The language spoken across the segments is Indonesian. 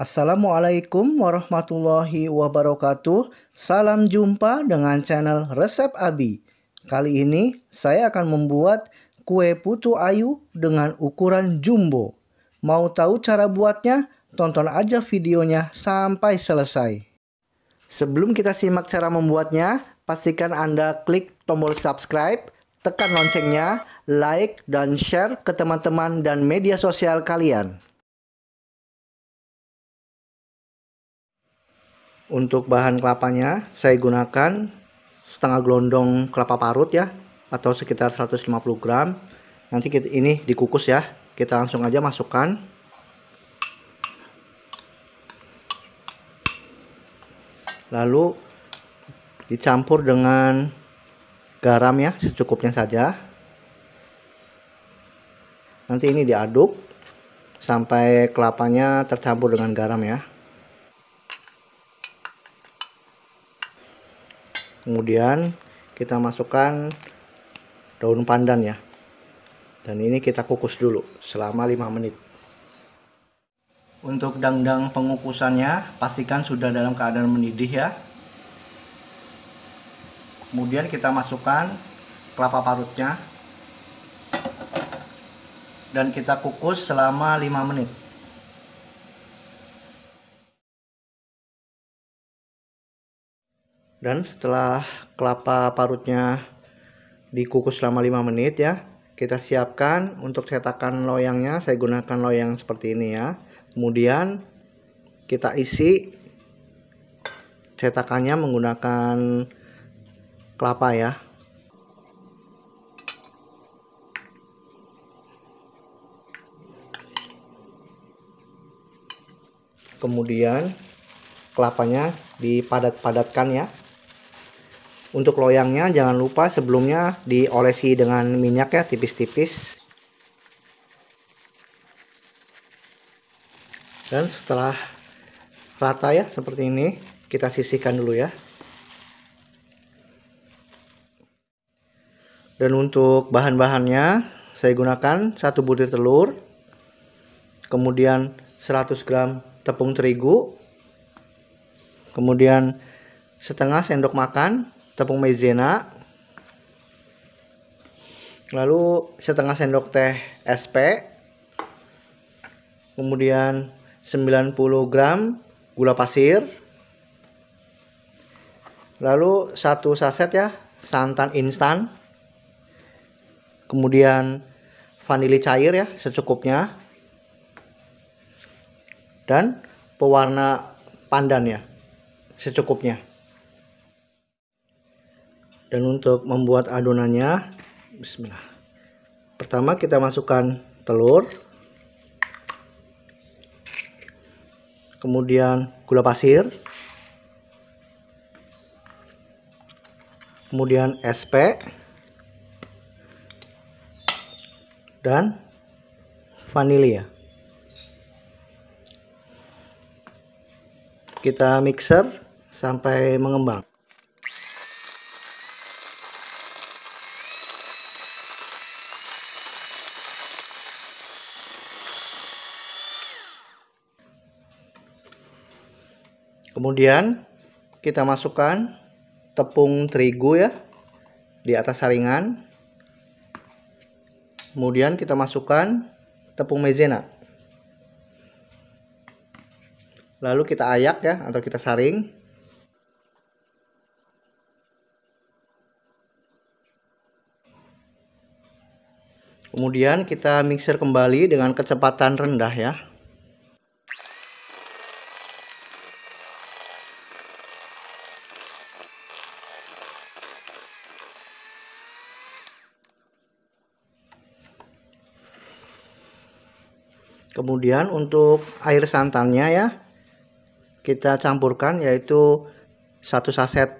Assalamualaikum warahmatullahi wabarakatuh. Salam jumpa dengan channel Resep Abi. Kali ini saya akan membuat kue putu ayu dengan ukuran jumbo. Mau tahu cara buatnya? Tonton aja videonya sampai selesai. Sebelum kita simak cara membuatnya, pastikan Anda klik tombol subscribe, tekan loncengnya, like, dan share ke teman-teman dan media sosial kalian. Untuk bahan kelapanya saya gunakan setengah gelondong kelapa parut ya atau sekitar 150 gram. Nanti kita, ini dikukus ya. Kita langsung aja masukkan. Lalu dicampur dengan garam ya secukupnya saja nanti ini diaduk sampai kelapanya tercampur dengan garam ya kemudian kita masukkan daun pandan ya dan ini kita kukus dulu selama 5 menit untuk dangdang pengukusannya pastikan sudah dalam keadaan mendidih ya kemudian kita masukkan kelapa parutnya dan kita kukus selama 5 menit Dan setelah kelapa parutnya dikukus selama 5 menit ya, kita siapkan untuk cetakan loyangnya, saya gunakan loyang seperti ini ya. Kemudian kita isi cetakannya menggunakan kelapa ya. Kemudian kelapanya dipadat-padatkan ya. Untuk loyangnya jangan lupa sebelumnya diolesi dengan minyak ya tipis-tipis. Dan setelah rata ya seperti ini kita sisihkan dulu ya. Dan untuk bahan-bahannya saya gunakan satu butir telur, kemudian 100 gram tepung terigu, kemudian setengah sendok makan tepung maizena lalu setengah sendok teh SP kemudian 90 gram gula pasir lalu satu saset ya santan instan kemudian vanili cair ya secukupnya dan pewarna pandan ya secukupnya dan untuk membuat adonannya bismillah pertama kita masukkan telur kemudian gula pasir kemudian SP dan vanilia. kita mixer sampai mengembang Kemudian kita masukkan tepung terigu ya di atas saringan. Kemudian kita masukkan tepung maizena. Lalu kita ayak ya atau kita saring. Kemudian kita mixer kembali dengan kecepatan rendah ya. kemudian untuk air santannya ya kita campurkan yaitu satu saset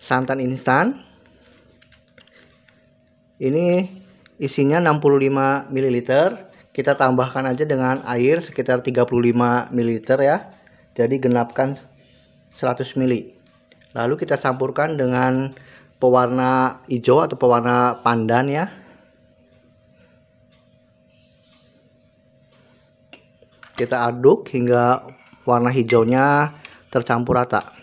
santan instan ini isinya 65 ml kita tambahkan aja dengan air sekitar 35 ml ya jadi genapkan 100 ml lalu kita campurkan dengan pewarna hijau atau pewarna pandan ya Kita aduk hingga warna hijaunya tercampur rata.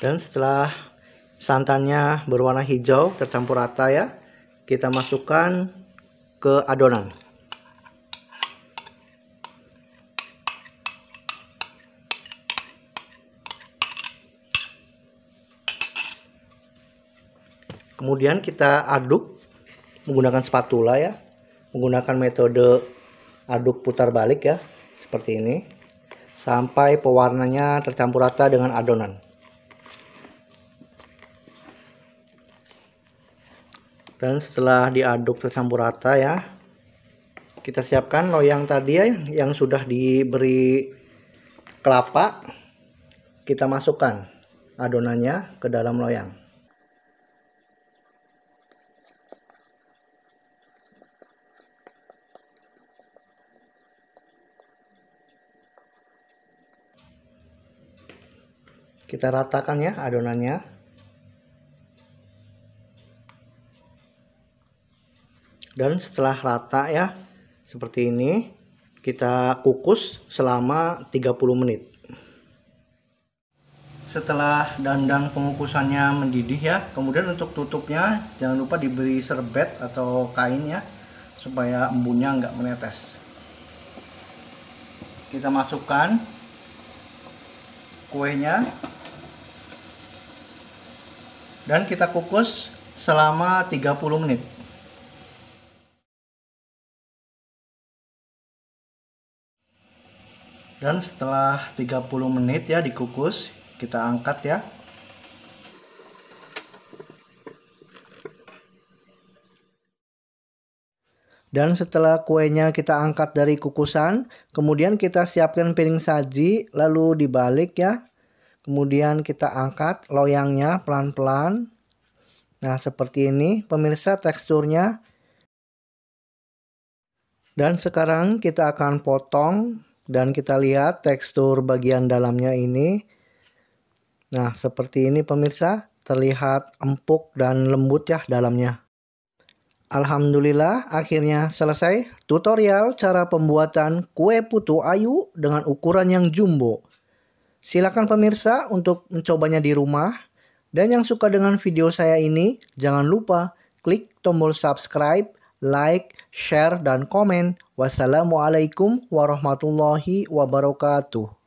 Dan setelah santannya berwarna hijau tercampur rata ya, kita masukkan ke adonan. Kemudian kita aduk menggunakan spatula ya menggunakan metode aduk putar balik ya seperti ini sampai pewarnanya tercampur rata dengan adonan dan setelah diaduk tercampur rata ya kita siapkan loyang tadi ya yang sudah diberi kelapa kita masukkan adonannya ke dalam loyang kita ratakan ya adonannya dan setelah rata ya seperti ini kita kukus selama 30 menit setelah dandang pengukusannya mendidih ya kemudian untuk tutupnya jangan lupa diberi serbet atau kain ya supaya embunnya nggak menetes kita masukkan kuenya dan kita kukus selama 30 menit. Dan setelah 30 menit ya dikukus, kita angkat ya. Dan setelah kuenya kita angkat dari kukusan, kemudian kita siapkan piring saji, lalu dibalik ya, Kemudian kita angkat loyangnya pelan-pelan. Nah, seperti ini pemirsa teksturnya. Dan sekarang kita akan potong dan kita lihat tekstur bagian dalamnya ini. Nah, seperti ini pemirsa, terlihat empuk dan lembut ya dalamnya. Alhamdulillah akhirnya selesai tutorial cara pembuatan kue putu ayu dengan ukuran yang jumbo. Silakan pemirsa untuk mencobanya di rumah. Dan yang suka dengan video saya ini, jangan lupa klik tombol subscribe, like, share, dan komen. Wassalamualaikum warahmatullahi wabarakatuh.